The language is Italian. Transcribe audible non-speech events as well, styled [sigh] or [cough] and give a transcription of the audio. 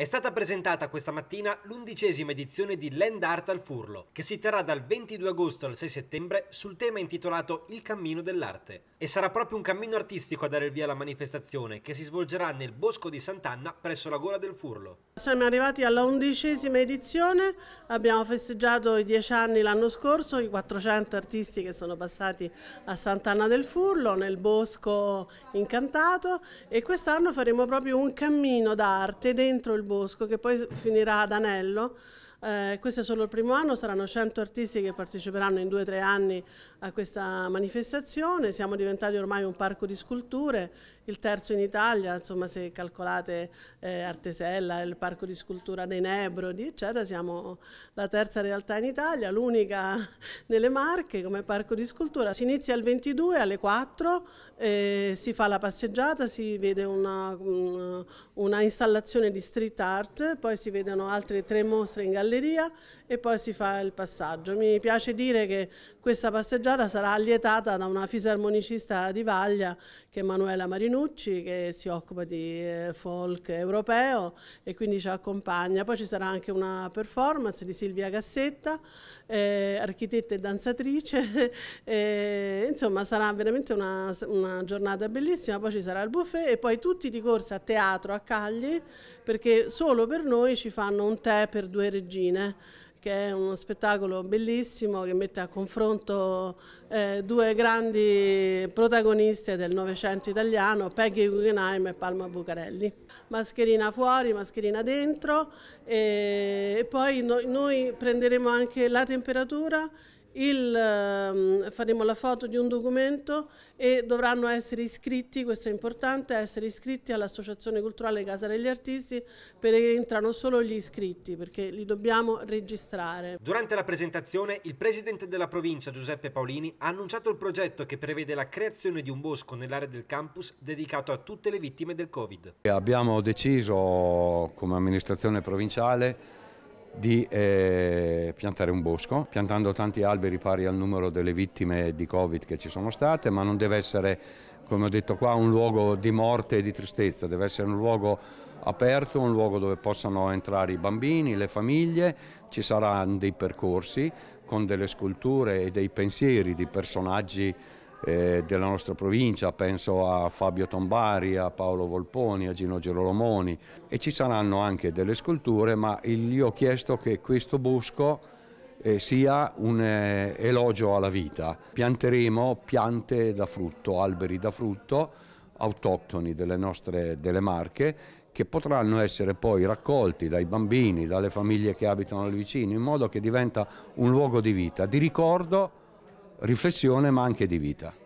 È stata presentata questa mattina l'undicesima edizione di Land Art al Furlo, che si terrà dal 22 agosto al 6 settembre sul tema intitolato Il cammino dell'arte. E sarà proprio un cammino artistico a dare il via alla manifestazione, che si svolgerà nel Bosco di Sant'Anna presso la Gola del Furlo. Siamo arrivati alla undicesima edizione, abbiamo festeggiato i dieci anni l'anno scorso, i 400 artisti che sono passati a Sant'Anna del Furlo, nel Bosco Incantato, e quest'anno faremo proprio un cammino d'arte dentro il Bosco, che poi finirà ad Anello, eh, questo è solo il primo anno, saranno 100 artisti che parteciperanno in 2-3 anni a questa manifestazione, siamo diventati ormai un parco di sculture, il terzo in Italia, insomma se calcolate eh, Artesella, il parco di scultura dei Nebrodi, eccetera, siamo la terza realtà in Italia, l'unica [laughs] nelle Marche come parco di scultura. Si inizia il 22 alle 4, eh, si fa la passeggiata, si vede una, una installazione di street art, poi si vedono altre tre mostre in galleria galleria e poi si fa il passaggio. Mi piace dire che questa passeggiata sarà allietata da una fisarmonicista di Vaglia che è Manuela Marinucci che si occupa di eh, folk europeo e quindi ci accompagna. Poi ci sarà anche una performance di Silvia Cassetta, eh, architetta e danzatrice. [laughs] eh, insomma sarà veramente una, una giornata bellissima, poi ci sarà il buffet e poi tutti di corsa a teatro a Cagli perché solo per noi ci fanno un tè per due regine Cugine che è uno spettacolo bellissimo che mette a confronto eh, due grandi protagoniste del Novecento italiano, Peggy Guggenheim e Palma Bucarelli. Mascherina fuori, mascherina dentro e, e poi no, noi prenderemo anche la temperatura il, ehm, faremo la foto di un documento e dovranno essere iscritti, questo è importante, essere iscritti all'Associazione Culturale Casa degli Artisti perché entrano solo gli iscritti perché li dobbiamo registrare. Durante la presentazione il presidente della provincia Giuseppe Paolini ha annunciato il progetto che prevede la creazione di un bosco nell'area del campus dedicato a tutte le vittime del Covid. Abbiamo deciso come amministrazione provinciale di eh, piantare un bosco, piantando tanti alberi pari al numero delle vittime di Covid che ci sono state, ma non deve essere, come ho detto qua, un luogo di morte e di tristezza, deve essere un luogo aperto, un luogo dove possano entrare i bambini, le famiglie, ci saranno dei percorsi con delle sculture e dei pensieri di personaggi eh, della nostra provincia, penso a Fabio Tombari, a Paolo Volponi, a Gino Gerolomoni e ci saranno anche delle sculture, ma io ho chiesto che questo busco eh, sia un eh, elogio alla vita. Pianteremo piante da frutto, alberi da frutto autoctoni delle nostre delle marche che potranno essere poi raccolti dai bambini, dalle famiglie che abitano lì vicino, in modo che diventa un luogo di vita, di ricordo riflessione ma anche di vita.